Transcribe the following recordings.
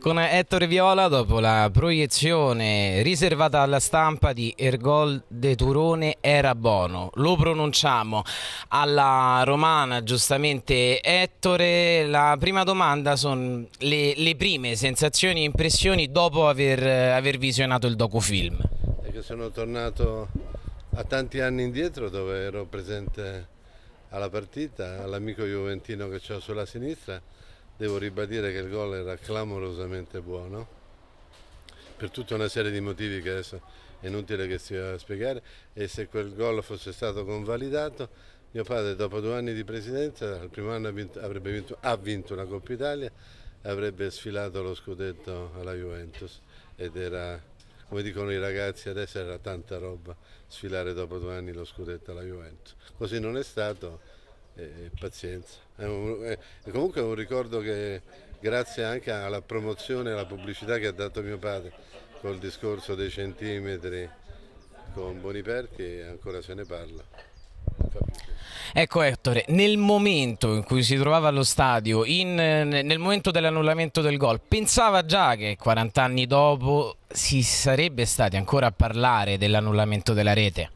Con Ettore Viola dopo la proiezione riservata alla stampa di Ergol de Turone era buono, lo pronunciamo alla romana giustamente Ettore, la prima domanda sono le, le, prime sensazioni e impressioni dopo aver, aver visionato il docufilm. È sono tornato a tanti anni indietro dove ero presente alla partita, all'amico Juventino che ho sulla sinistra devo ribadire che il gol era clamorosamente buono per tutta una serie di motivi che adesso è inutile che stia a spiegare e se quel gol fosse stato convalidato mio padre dopo due anni di presidenza al primo anno ha vinto, vinto, ha vinto una Coppa Italia e avrebbe sfilato lo scudetto alla Juventus ed era come dicono i ragazzi adesso era tanta roba sfilare dopo due anni lo scudetto alla Juventus così non è stato e eh, eh, pazienza. È un, è, eh, comunque è un ricordo che grazie anche alla promozione e alla pubblicità che ha dato mio padre col discorso dei centimetri con Boniperti ancora se ne parla. Ecco Ettore, nel momento in cui si trovava allo stadio, in, nel momento dell'annullamento del gol, pensava già che 40 anni dopo si sarebbe stati ancora a parlare dell'annullamento della rete?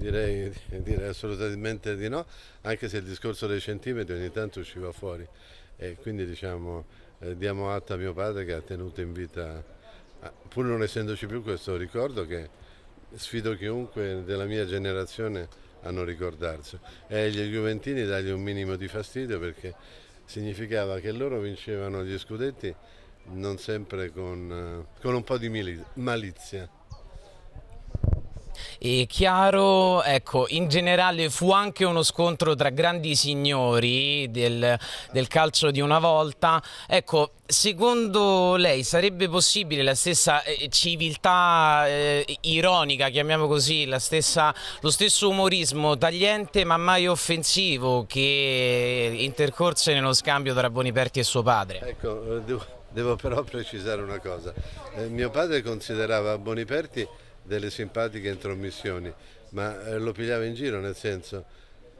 Direi, direi, assolutamente di no, anche se il discorso dei centimetri ogni tanto usciva fuori e quindi diciamo eh, diamo atto a mio padre che ha tenuto in vita, ah, pur non essendoci più questo ricordo che sfido chiunque della mia generazione a non ricordarsi. E gli Juventini dargli un minimo di fastidio perché significava che loro vincevano gli scudetti non sempre con, eh, con un po' di malizia e chiaro, ecco, in generale fu anche uno scontro tra grandi signori del, del calcio di una volta. Ecco, secondo lei sarebbe possibile la stessa eh, civiltà eh, ironica, chiamiamo così, stessa, lo stesso umorismo tagliente ma mai offensivo che intercorse nello scambio tra Boniperti e suo padre? Ecco, eh, devo, devo però precisare una cosa. Eh, mio padre considerava Boniperti delle simpatiche intromissioni, ma eh, lo pigliava in giro nel senso,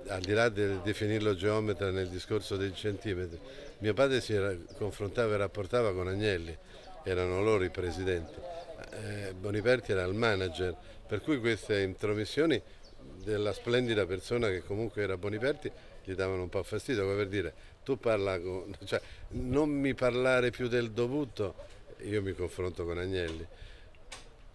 al di là di definirlo geometra nel discorso dei centimetri, mio padre si era, confrontava e rapportava con Agnelli, erano loro i presidenti, eh, Boniperti era il manager, per cui queste intromissioni della splendida persona che comunque era Boniperti gli davano un po' fastidio, come per dire tu parla con, cioè non mi parlare più del dovuto, io mi confronto con Agnelli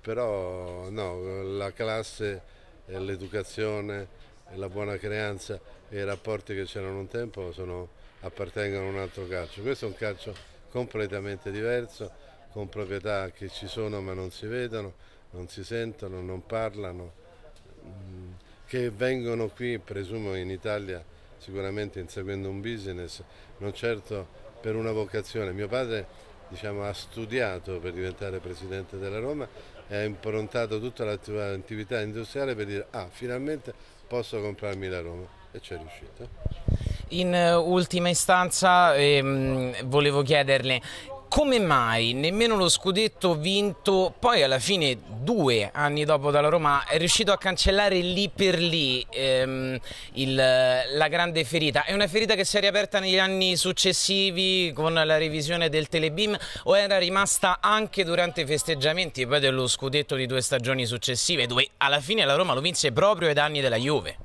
però no, la classe, eh, l'educazione, la buona creanza e i rapporti che c'erano un tempo sono, appartengono a un altro calcio. Questo è un calcio completamente diverso, con proprietà che ci sono ma non si vedono, non si sentono, non parlano, mm, che vengono qui, presumo in Italia, sicuramente inseguendo un business, non certo per una vocazione. Mio padre diciamo, ha studiato per diventare presidente della Roma e ha improntato tutta l'attività industriale per dire ah finalmente posso comprarmi la Roma e ci è riuscito. In ultima istanza ehm, volevo chiederle come mai nemmeno lo scudetto vinto poi alla fine due anni dopo dalla Roma è riuscito a cancellare lì per lì ehm, il, la grande ferita? È una ferita che si è riaperta negli anni successivi con la revisione del Telebim o era rimasta anche durante i festeggiamenti poi dello scudetto di due stagioni successive dove alla fine la Roma lo vinse proprio ai danni della Juve?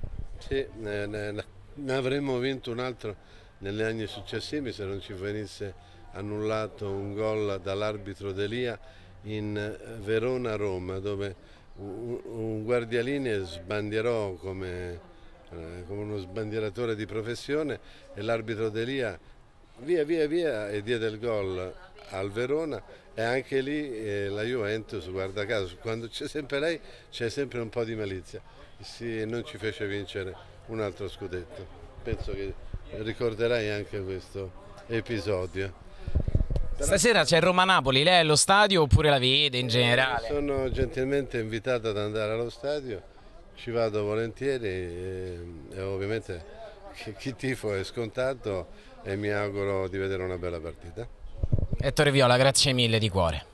Sì, ne, ne, ne avremmo vinto un altro negli anni successivi se non ci venisse annullato un gol dall'arbitro Delia in eh, Verona-Roma dove un guardialine sbandierò come, eh, come, uno sbandieratore di professione e l'arbitro Delia via via via e diede il gol al Verona e anche lì eh, la Juventus guarda caso quando c'è sempre lei c'è sempre un po' di malizia sì, non ci fece vincere un altro scudetto penso che ricorderai anche questo episodio Stasera c'è Roma-Napoli, lei è allo stadio oppure la vede in eh, generale? Eh, sono gentilmente invitato ad andare allo stadio, ci vado volentieri e, e ovviamente chi, chi tifo è scontato e mi auguro di vedere una bella partita. Ettore Viola, grazie mille di cuore.